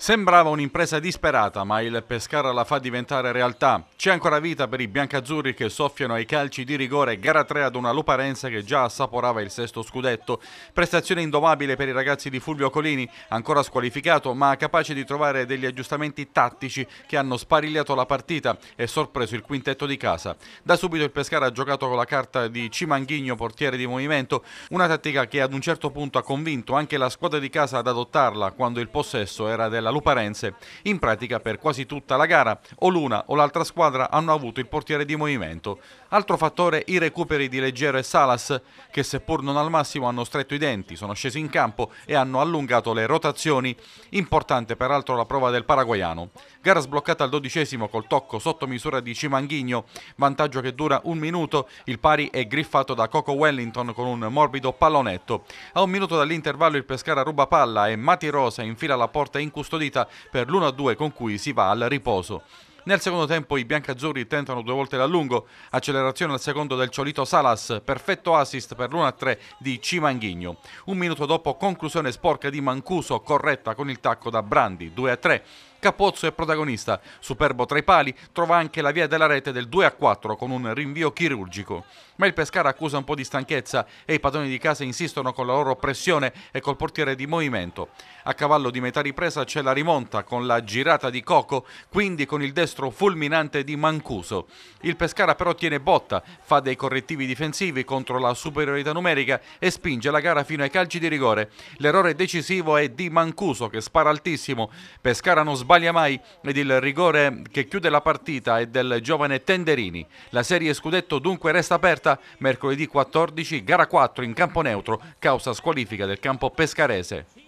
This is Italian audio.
Sembrava un'impresa disperata, ma il Pescara la fa diventare realtà. C'è ancora vita per i biancazzurri che soffiano ai calci di rigore, gara 3 ad una Luparenza che già assaporava il sesto scudetto. Prestazione indomabile per i ragazzi di Fulvio Colini, ancora squalificato ma capace di trovare degli aggiustamenti tattici che hanno sparigliato la partita e sorpreso il quintetto di casa. Da subito il Pescara ha giocato con la carta di Cimanghigno, portiere di movimento, una tattica che ad un certo punto ha convinto anche la squadra di casa ad adottarla quando il possesso era della della Luparense. In pratica per quasi tutta la gara o l'una o l'altra squadra hanno avuto il portiere di movimento. Altro fattore i recuperi di Leggero e Salas che seppur non al massimo hanno stretto i denti, sono scesi in campo e hanno allungato le rotazioni. Importante peraltro la prova del paraguayano. Gara sbloccata al dodicesimo col tocco sotto misura di Cimanghigno, vantaggio che dura un minuto, il pari è griffato da Coco Wellington con un morbido pallonetto. A un minuto dall'intervallo il Pescara ruba palla e Mati Rosa infila la porta in custodia custodita per l'1-2 con cui si va al riposo. Nel secondo tempo i biancazzurri tentano due volte da lungo, accelerazione al secondo del Ciolito Salas, perfetto assist per l'1-3 di Cimanghigno. Un minuto dopo conclusione sporca di Mancuso, corretta con il tacco da Brandi, 2-3. Capozzo è protagonista, superbo tra i pali, trova anche la via della rete del 2-4 con un rinvio chirurgico. Ma il Pescara accusa un po' di stanchezza e i padroni di casa insistono con la loro pressione e col portiere di movimento. A cavallo di metà ripresa c'è la rimonta con la girata di Coco, quindi con il destro canestro fulminante di Mancuso. Il Pescara però tiene botta, fa dei correttivi difensivi contro la superiorità numerica e spinge la gara fino ai calci di rigore. L'errore decisivo è di Mancuso che spara altissimo. Pescara non sbaglia mai ed il rigore che chiude la partita è del giovane Tenderini. La serie scudetto dunque resta aperta mercoledì 14, gara 4 in campo neutro, causa squalifica del campo pescarese.